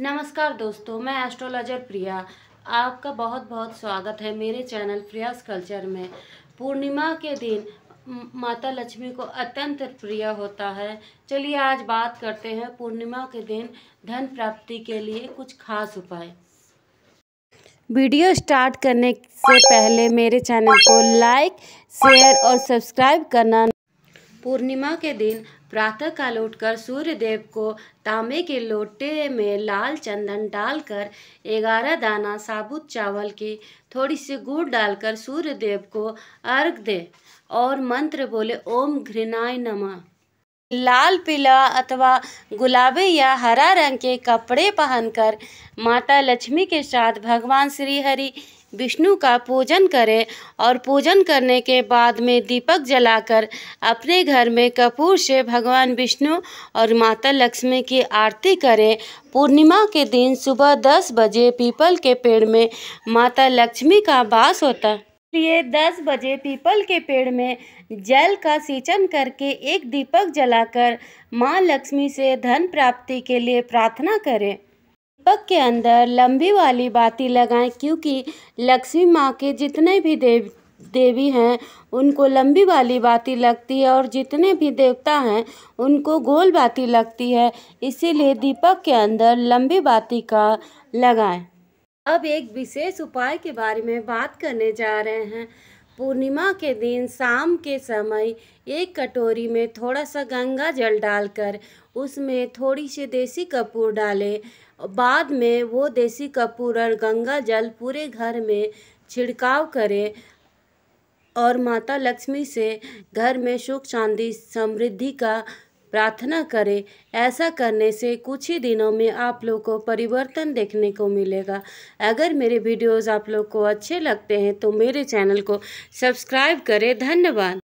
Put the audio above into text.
नमस्कार दोस्तों मैं एस्ट्रोलॉजर प्रिया आपका बहुत बहुत स्वागत है मेरे चैनल प्रियास कल्चर में पूर्णिमा के दिन माता लक्ष्मी को अत्यंत प्रिय होता है चलिए आज बात करते हैं पूर्णिमा के दिन धन प्राप्ति के लिए कुछ खास उपाय वीडियो स्टार्ट करने से पहले मेरे चैनल को लाइक शेयर और सब्सक्राइब करना पूर्णिमा के दिन प्रातःकाल उठकर सूर्यदेव को तांबे के लोटे में लाल चंदन डालकर ग्यारह दाना साबुत चावल की थोड़ी सी गुड़ डालकर सूर्यदेव को अर्घ दे और मंत्र बोले ओम घृणाय नमः लाल पीला अथवा गुलाबी या हरा रंग के कपड़े पहनकर माता लक्ष्मी के साथ भगवान श्री हरि विष्णु का पूजन करें और पूजन करने के बाद में दीपक जलाकर अपने घर में कपूर से भगवान विष्णु और माता लक्ष्मी की आरती करें पूर्णिमा के दिन सुबह 10 बजे पीपल के पेड़ में माता लक्ष्मी का वास होता है लिए 10 बजे पीपल के पेड़ में जल का सिंचन करके एक दीपक जलाकर माँ लक्ष्मी से धन प्राप्ति के लिए प्रार्थना करें दीपक के अंदर लंबी वाली बाती लगाएं क्योंकि लक्ष्मी माँ के जितने भी देव देवी हैं उनको लंबी वाली बाती लगती है और जितने भी देवता हैं उनको गोल बाती लगती है इसीलिए दीपक के अंदर लंबी बाती का लगाएं अब एक विशेष उपाय के बारे में बात करने जा रहे हैं पूर्णिमा के दिन शाम के समय एक कटोरी में थोड़ा सा गंगा जल डालकर उसमें थोड़ी सी देसी कपूर डालें बाद में वो देसी कपूर और गंगा जल पूरे घर में छिड़काव करें और माता लक्ष्मी से घर में सुख शांति समृद्धि का प्रार्थना करें ऐसा करने से कुछ ही दिनों में आप लोग को परिवर्तन देखने को मिलेगा अगर मेरे वीडियोस आप लोग को अच्छे लगते हैं तो मेरे चैनल को सब्सक्राइब करें धन्यवाद